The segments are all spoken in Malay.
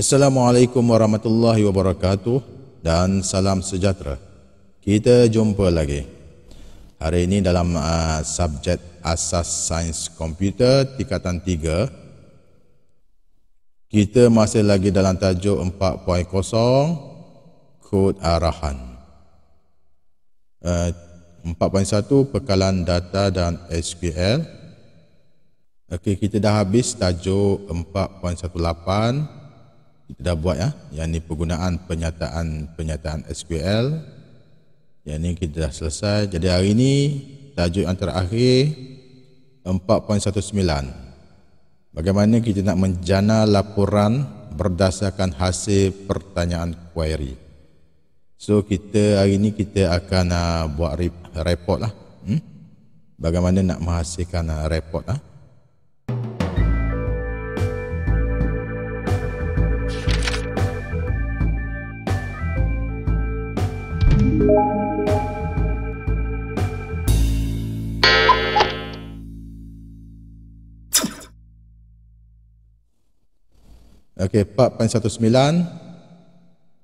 Assalamualaikum warahmatullahi wabarakatuh dan salam sejahtera. Kita jumpa lagi. Hari ini dalam uh, subjek asas sains komputer tingkatan 3 kita masih lagi dalam tajuk 4.0 kod arahan. Uh, 4.1 pekalan data dan SQL. Okey, kita dah habis tajuk 4.18 kita dah buat ya yang ni penggunaan penyataan penyataan SQL yang ni kita dah selesai jadi hari ni tajuk yang terakhir 4.19 bagaimana kita nak menjana laporan berdasarkan hasil pertanyaan query so kita hari ni kita akan uh, buat report lah hmm? bagaimana nak menghasilkan uh, report lah Okey, 4.19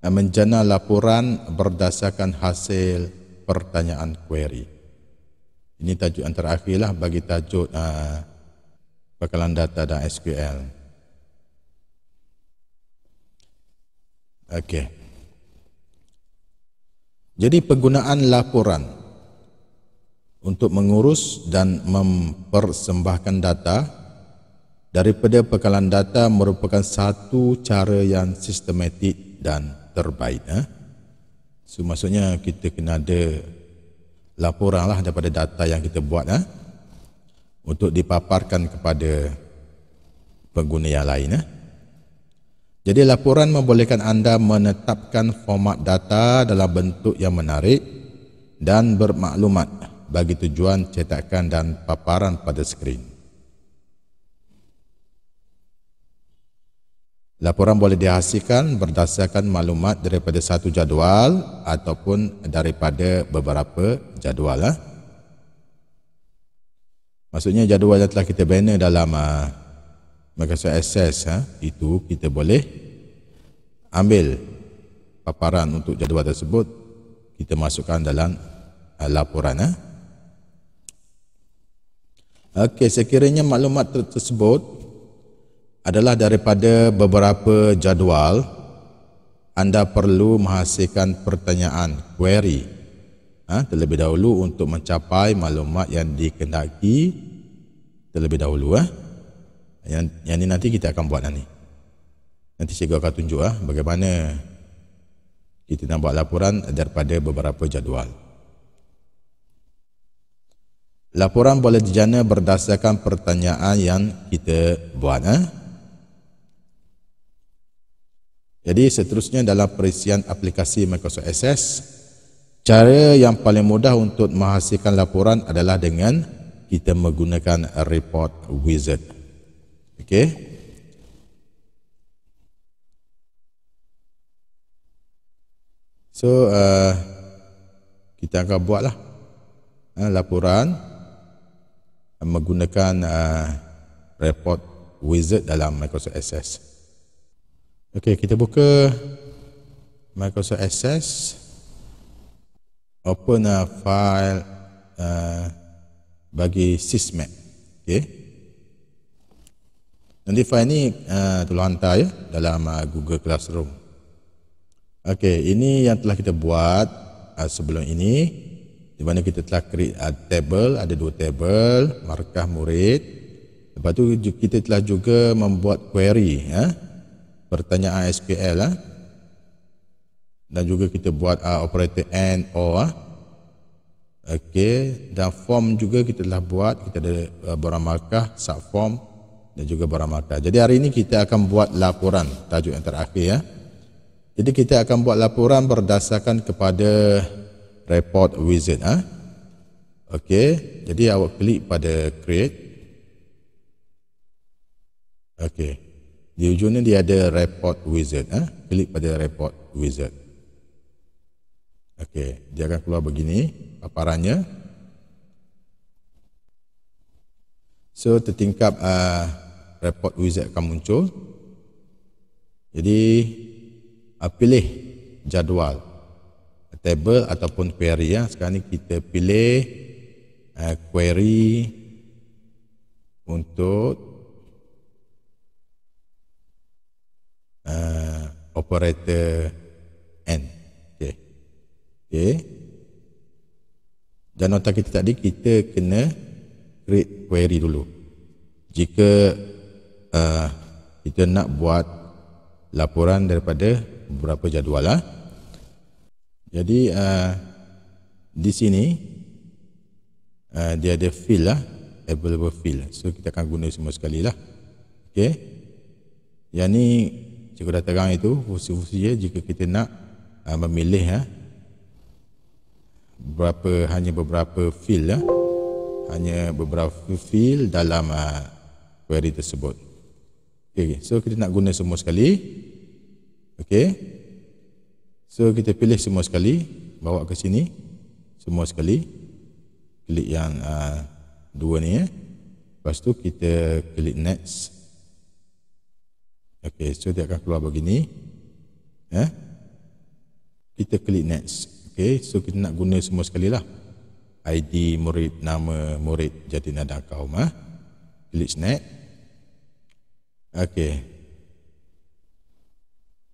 menjana laporan berdasarkan hasil pertanyaan query. Ini tajuk yang terakhirlah bagi tajuk uh, bekalan data dan SQL. Okey. Jadi penggunaan laporan untuk mengurus dan mempersembahkan data daripada pekalan data merupakan satu cara yang sistematik dan terbaik. Eh? So, maksudnya kita kena ada laporan lah daripada data yang kita buat eh? untuk dipaparkan kepada pengguna yang lain. Eh? Jadi laporan membolehkan anda menetapkan format data dalam bentuk yang menarik dan bermaklumat bagi tujuan cetakan dan paparan pada skrin. Laporan boleh dihasilkan berdasarkan maklumat daripada satu jadual ataupun daripada beberapa jadual. Ha? Maksudnya jadual yang telah kita bina dalam uh, Microsoft Access ha? itu kita boleh ambil paparan untuk jadual tersebut kita masukkan dalam uh, laporan. Ha? Okey, sekiranya maklumat tersebut adalah daripada beberapa jadual anda perlu menghasilkan pertanyaan query ha, terlebih dahulu untuk mencapai maklumat yang dikendaki terlebih dahulu eh yang yang ini nanti kita akan buat nanti nanti saya akan tunjuk ah bagaimana kita nak buat laporan daripada beberapa jadual Laporan boleh dijana berdasarkan pertanyaan yang kita buat. Eh? Jadi seterusnya dalam perisian aplikasi Microsoft Access, cara yang paling mudah untuk menghasilkan laporan adalah dengan kita menggunakan report wizard. Okey. So uh, kita akan buatlah uh, laporan menggunakan uh, report wizard dalam Microsoft Access. Okey, kita buka Microsoft Access. Open a file uh, bagi sysmap. Okey. Nanti file ni uh, tolong hantar ya dalam uh, Google Classroom. Okey, ini yang telah kita buat uh, sebelum ini di mana kita telah create uh, table, ada dua table, markah murid. Lepas tu kita telah juga membuat query ya. Eh? pertanyaan SPL, eh? Ah. dan juga kita buat uh, operator AND OR eh? Ah. ok dan form juga kita telah buat kita ada uh, barang markah subform dan juga barang markah jadi hari ini kita akan buat laporan tajuk yang terakhir ya jadi kita akan buat laporan berdasarkan kepada report wizard eh? ok jadi awak klik pada create Okey, di hujungnya dia ada report wizard. Eh? Klik pada report wizard. Okey, dia akan keluar begini paparannya. So, tertingkap uh, report wizard akan muncul. Jadi, uh, pilih jadual table ataupun query. Ya. Sekarang ni kita pilih uh, query untuk Uh, operator N okay. Okay. dan nota kita tadi kita kena create query dulu jika uh, kita nak buat laporan daripada beberapa jadual lah. jadi uh, di sini uh, dia ada fill lah available fill. so kita akan guna semua sekali lah ok yang ni cikgu dah terang itu fungsi-fungsi ya, jika kita nak uh, memilih ya, berapa hanya beberapa field ya, hanya beberapa field dalam uh, query tersebut okey so kita nak guna semua sekali okey so kita pilih semua sekali bawa ke sini semua sekali klik yang uh, dua ni ya. lepas tu kita klik next Okey, so dia akan keluar begini. Eh? Kita klik next. Okey, so kita nak guna semua sekali lah. ID murid, nama murid, jadi nada kaum. Eh? Klik next. Okey.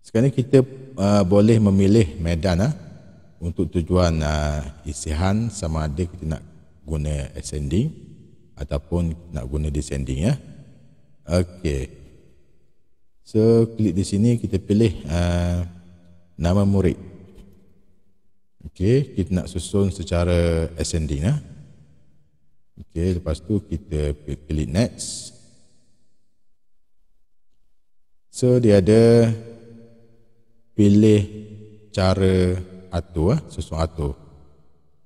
Sekarang ni kita uh, boleh memilih medan eh? untuk tujuan uh, isihan sama ada kita nak guna ascending ataupun nak guna descending ya. Eh? Okey. So klik di sini kita pilih uh, nama murid. Okey, kita nak susun secara ascending lah. Okey, lepas tu kita pilih next. So dia ada pilih cara atur lah, susun atur.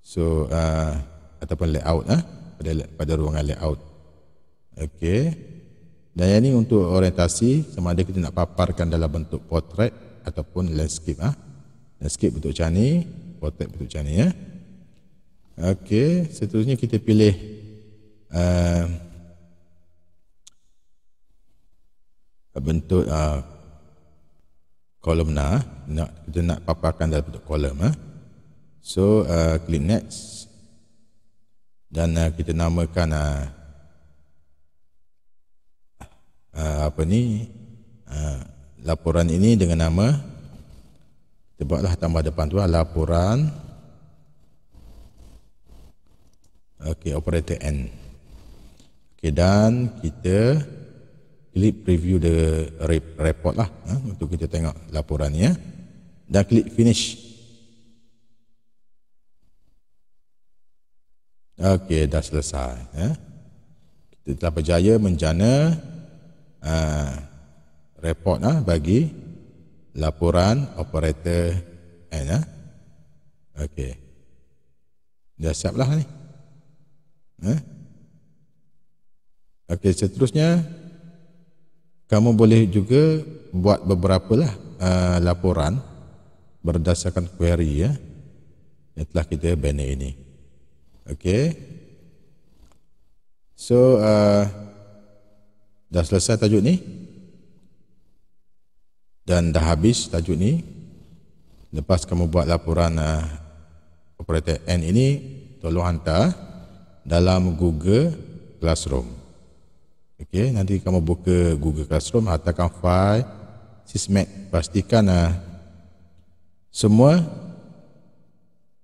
So uh, ataupun layout lah pada pada ruangan layout. Okey. Dan yang ini untuk orientasi sama ada kita nak paparkan dalam bentuk potret ataupun landscape ah. Ha? Landscape bentuk macam ni, portrait bentuk macam ni ya. Okey, seterusnya kita pilih uh, bentuk uh, ah, kolumna lah, ah. nak kita nak paparkan dalam bentuk kolom ah. Ha? So uh, click next dan uh, kita namakan uh, apa ni ha, laporan ini dengan nama kita buatlah tambah depan tu lah, laporan okey operator n okey dan kita klik preview the report lah eh, untuk kita tengok laporan ni ya dan klik finish okey dah selesai ya kita telah berjaya menjana Ah, report ah bagi laporan operator N ah. Okey. Dah siaplah ni. Eh? Okey, seterusnya kamu boleh juga buat beberapa lah uh, laporan berdasarkan query ya yang telah kita banner ini. Okey. So uh, Dah selesai tajuk ni? Dan dah habis tajuk ni? Lepas kamu buat laporan uh, operator N ini, tolong hantar dalam Google Classroom. Okey, nanti kamu buka Google Classroom, hantarkan file sismet Pastikan uh, semua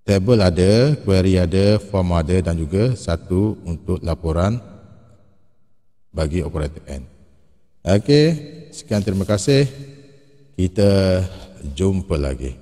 table ada, query ada, form ada dan juga satu untuk laporan operator bagi operator N. Okey, sekian terima kasih. Kita jumpa lagi.